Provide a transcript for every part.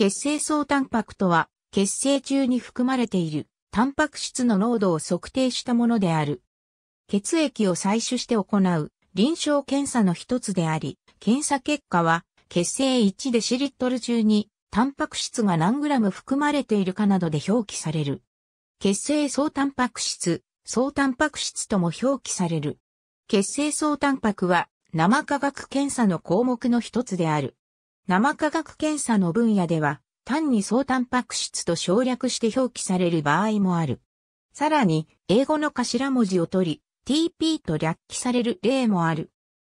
血清層タンパクとは、血清中に含まれている、タンパク質の濃度を測定したものである。血液を採取して行う、臨床検査の一つであり、検査結果は、血清1デシリットル中に、タンパク質が何グラム含まれているかなどで表記される。血清総タンパク質、総タンパク質とも表記される。血清総タンパクは、生化学検査の項目の一つである。生化学検査の分野では、単に総タンパク質と省略して表記される場合もある。さらに、英語の頭文字を取り、TP と略記される例もある。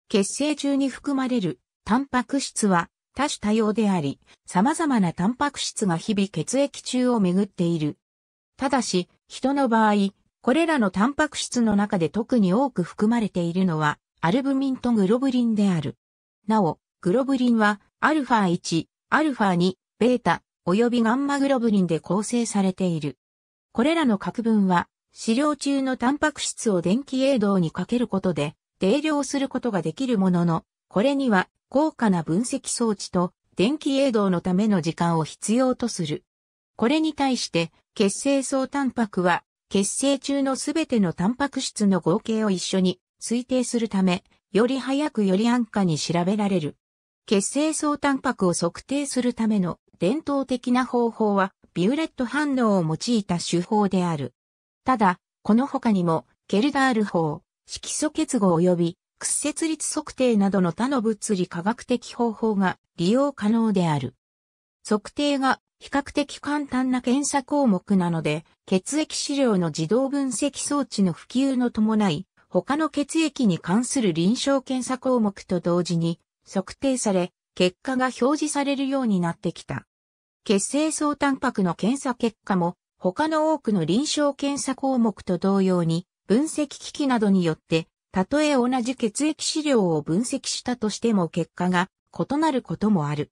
血清中に含まれるタンパク質は多種多様であり、様々なタンパク質が日々血液中を巡っている。ただし、人の場合、これらのタンパク質の中で特に多く含まれているのは、アルブミンとグロブリンである。なお、グロブリンはアルファ1、アルファ2、ベータ、及びガンマグロブリンで構成されている。これらの核分は、飼料中のタンパク質を電気栄動にかけることで、定量することができるものの、これには高価な分析装置と電気栄動のための時間を必要とする。これに対して、血清層タンパクは、血清中のすべてのタンパク質の合計を一緒に推定するため、より早くより安価に調べられる。血清層タンパクを測定するための伝統的な方法はビューレット反応を用いた手法である。ただ、この他にも、ケルダール法、色素結合及び屈折率測定などの他の物理科学的方法が利用可能である。測定が比較的簡単な検査項目なので、血液資料の自動分析装置の普及の伴い、他の血液に関する臨床検査項目と同時に、測定され、結果が表示されるようになってきた。血清層タンパクの検査結果も、他の多くの臨床検査項目と同様に、分析機器などによって、たとえ同じ血液資料を分析したとしても結果が異なることもある。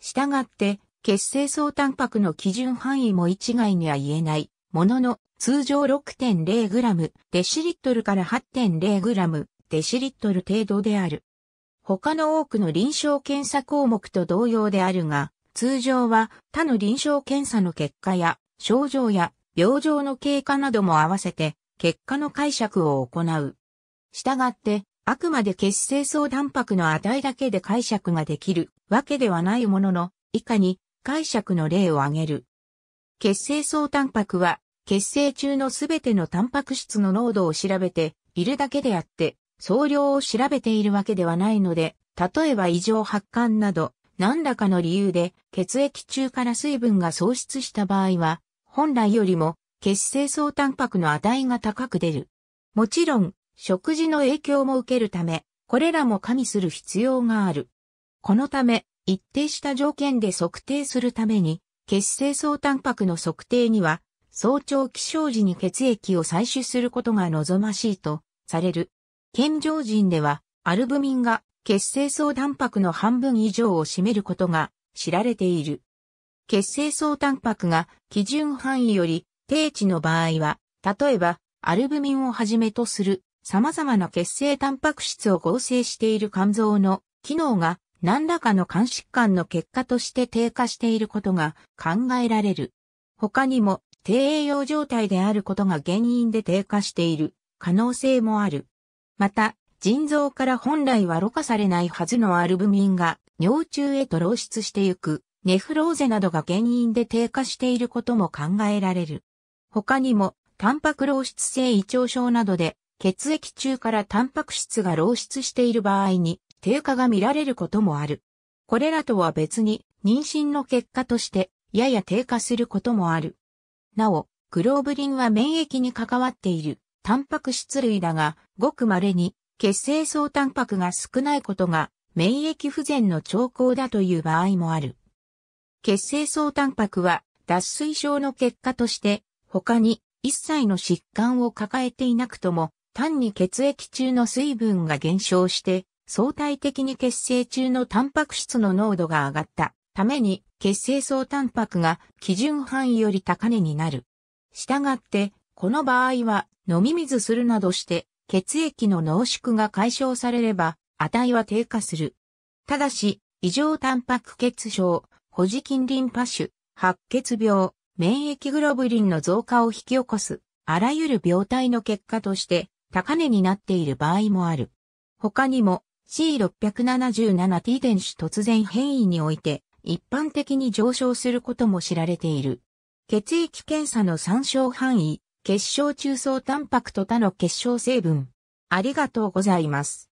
したがって、血清層タンパクの基準範囲も一概には言えない、ものの、通常 6.0g デシリットルから 8.0g デシリットル程度である。他の多くの臨床検査項目と同様であるが、通常は他の臨床検査の結果や症状や病状の経過なども合わせて結果の解釈を行う。したがって、あくまで血清層タンパクの値だけで解釈ができるわけではないものの、以下に解釈の例を挙げる。血清層タンパクは、血清中のすべてのタンパク質の濃度を調べているだけであって、総量を調べているわけではないので、例えば異常発汗など、何らかの理由で血液中から水分が喪失した場合は、本来よりも血清層タンパクの値が高く出る。もちろん、食事の影響も受けるため、これらも加味する必要がある。このため、一定した条件で測定するために、血清層タンパクの測定には、早朝起床時に血液を採取することが望ましいとされる。健常人では、アルブミンが血清層タンパクの半分以上を占めることが知られている。血清層タンパクが基準範囲より低値の場合は、例えば、アルブミンをはじめとする様々な血清タンパク質を合成している肝臓の機能が何らかの肝疾患の結果として低下していることが考えられる。他にも低栄養状態であることが原因で低下している可能性もある。また、腎臓から本来はろ過されないはずのアルブミンが尿中へと漏出してゆく、ネフローゼなどが原因で低下していることも考えられる。他にも、タンパク漏出性胃腸症などで、血液中からタンパク質が漏出している場合に、低下が見られることもある。これらとは別に、妊娠の結果として、やや低下することもある。なお、グローブリンは免疫に関わっている。タンパク質類だが、ごく稀に血清層タンパクが少ないことが免疫不全の兆候だという場合もある。血清層タンパクは脱水症の結果として他に一切の疾患を抱えていなくとも単に血液中の水分が減少して相対的に血清中のタンパク質の濃度が上がったために血清層タンパクが基準範囲より高値になる。したがってこの場合は飲み水するなどして、血液の濃縮が解消されれば、値は低下する。ただし、異常タンパク血症、保持菌リンパ腫、白血病、免疫グロブリンの増加を引き起こす、あらゆる病態の結果として、高値になっている場合もある。他にも、C677T 電子突然変異において、一般的に上昇することも知られている。血液検査の参照範囲、結晶中層タンパクと他の結晶成分。ありがとうございます。